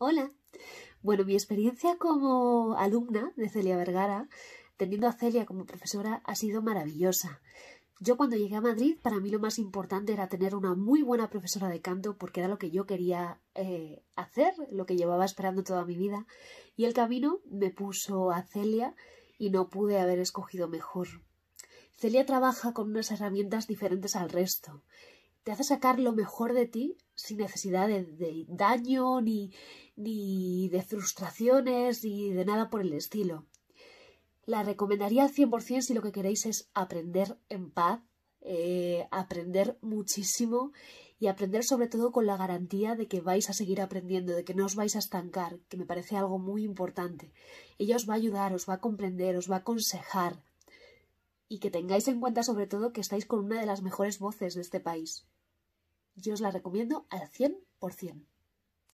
Hola. Bueno, mi experiencia como alumna de Celia Vergara, teniendo a Celia como profesora, ha sido maravillosa. Yo cuando llegué a Madrid, para mí lo más importante era tener una muy buena profesora de canto porque era lo que yo quería eh, hacer, lo que llevaba esperando toda mi vida. Y el camino me puso a Celia y no pude haber escogido mejor. Celia trabaja con unas herramientas diferentes al resto te hace sacar lo mejor de ti sin necesidad de, daño, ni, de frustraciones, ni de nada por el estilo. La recomendaría al 100% si lo que queréis es aprender en paz, eh, aprender muchísimo y aprender sobre todo con la garantía de que vais a seguir aprendiendo, de que no os vais a estancar, que me parece algo muy importante. Ella os va a ayudar, os va a comprender, os va a aconsejar y que tengáis en cuenta sobre todo que estáis con una de las mejores voces de este país. Yo os la recomiendo al 100%.